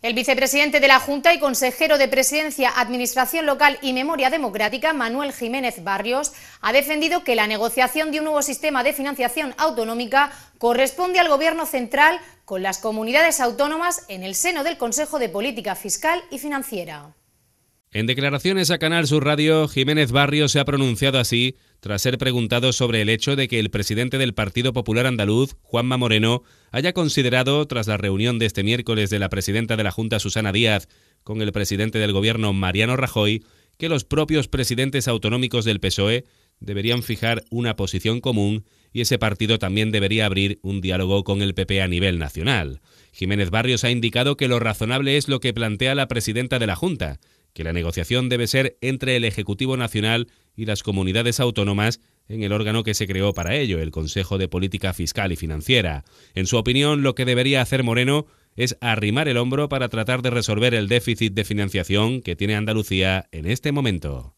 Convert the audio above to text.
El vicepresidente de la Junta y consejero de Presidencia, Administración Local y Memoria Democrática, Manuel Jiménez Barrios, ha defendido que la negociación de un nuevo sistema de financiación autonómica corresponde al Gobierno central con las comunidades autónomas en el seno del Consejo de Política Fiscal y Financiera. En declaraciones a Canal Sur Radio, Jiménez Barrios se ha pronunciado así tras ser preguntado sobre el hecho de que el presidente del Partido Popular Andaluz, Juanma Moreno, haya considerado, tras la reunión de este miércoles de la presidenta de la Junta, Susana Díaz, con el presidente del Gobierno, Mariano Rajoy, que los propios presidentes autonómicos del PSOE deberían fijar una posición común y ese partido también debería abrir un diálogo con el PP a nivel nacional. Jiménez Barrios ha indicado que lo razonable es lo que plantea la presidenta de la Junta, que la negociación debe ser entre el Ejecutivo Nacional y las comunidades autónomas en el órgano que se creó para ello, el Consejo de Política Fiscal y Financiera. En su opinión, lo que debería hacer Moreno es arrimar el hombro para tratar de resolver el déficit de financiación que tiene Andalucía en este momento.